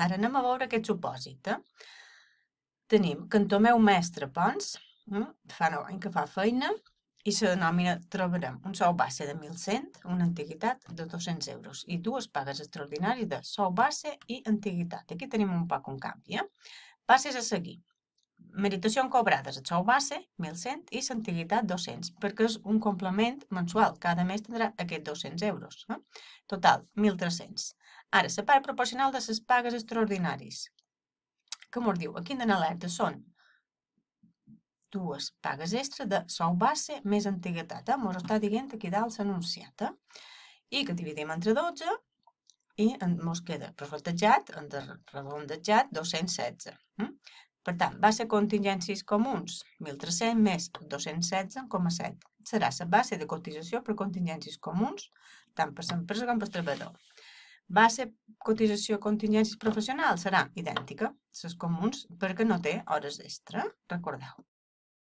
Ara anem a veure aquest supòsit. Eh? Tenim que en Tomeu Mestre Pons eh? fa 9 anys que fa feina i la nòmina trobarem un sou base de 1.100, una antiguitat de 200 euros i dues pagues extraordinàries de sou base i antiguitat. Aquí tenim un poc un canvi. Eh? Passes a seguir. Meritació cobrades et sou base, 1.100, i l'antiguitat 200, perquè és un complement mensual. Cada mes tindrà aquests 200 euros. Eh? Total, 1.300. Ara, la part proporcional de les pagues extraordinaris. Com us diu? Aquí en alerta són dues pagues extra de sou base més antiguitat. Eh? Mos està dient aquí dalt l'anunciat. Eh? I que dividim entre 12 i ens queda prorratejat, redondejat, 216. Eh? Per tant, base contingències comuns, 1.300 més 216,7. Serà la base de cotització per contingències comuns, tant per l'empresa com per el treballador. Base cotització contingències professionals serà idèntica, les comuns, perquè no té hores extra, recordeu.